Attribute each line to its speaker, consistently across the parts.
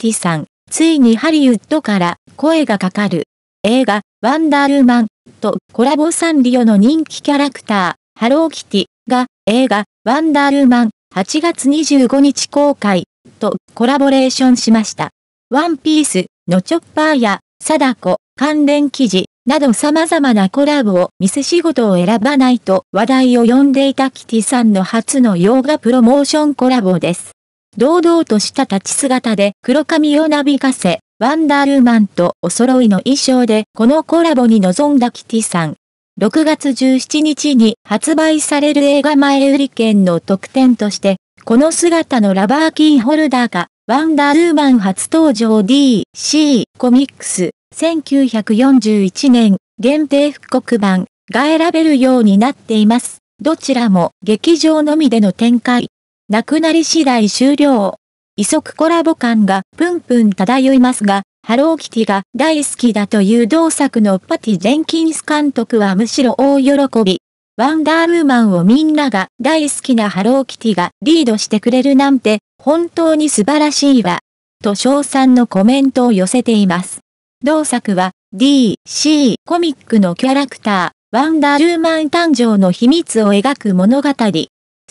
Speaker 1: ティさん、ついにハリウッドから声がかかる。映画、ワンダールーマンとコラボサンリオの人気キャラクター、ハローキティが映画、ワンダールーマン8月25日公開とコラボレーションしました。ワンピースのチョッパーや貞子関連記事など様々なコラボを見せ仕事を選ばないと話題を呼んでいたキティさんの初の洋画プロモーションコラボです。堂々とした立ち姿で黒髪をなびかせ、ワンダールーマンとお揃いの衣装でこのコラボに臨んだキティさん。6月17日に発売される映画前売り券の特典として、この姿のラバーキーホルダーが、ワンダールーマン初登場 DC コミックス1941年限定復刻版が選べるようになっています。どちらも劇場のみでの展開なくなり次第終了。異くコラボ感がプンプン漂いますが、ハローキティが大好きだという同作のパティ・ジェンキンス監督はむしろ大喜び。ワンダーウーマンをみんなが大好きなハローキティがリードしてくれるなんて本当に素晴らしいわ。と賞賛のコメントを寄せています。同作は DC コミックのキャラクター、ワンダーウーマン誕生の秘密を描く物語。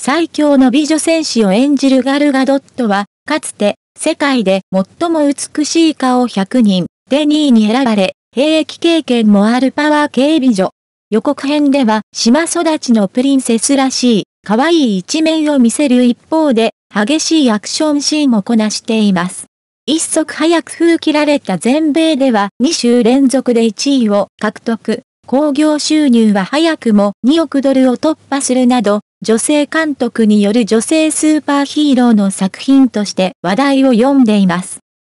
Speaker 1: 最強の美女戦士を演じるガルガドットは、かつて、世界で最も美しい顔100人、で2位に選ばれ、兵役経験もあるパワー系美女。予告編では、島育ちのプリンセスらしい、可愛い一面を見せる一方で、激しいアクションシーンもこなしています。一足早く封切られた全米では2週連続で1位を獲得。興行収入は早くも2億ドルを突破するなど、女性監督による女性スーパーヒーローの作品として話題を呼んでいます。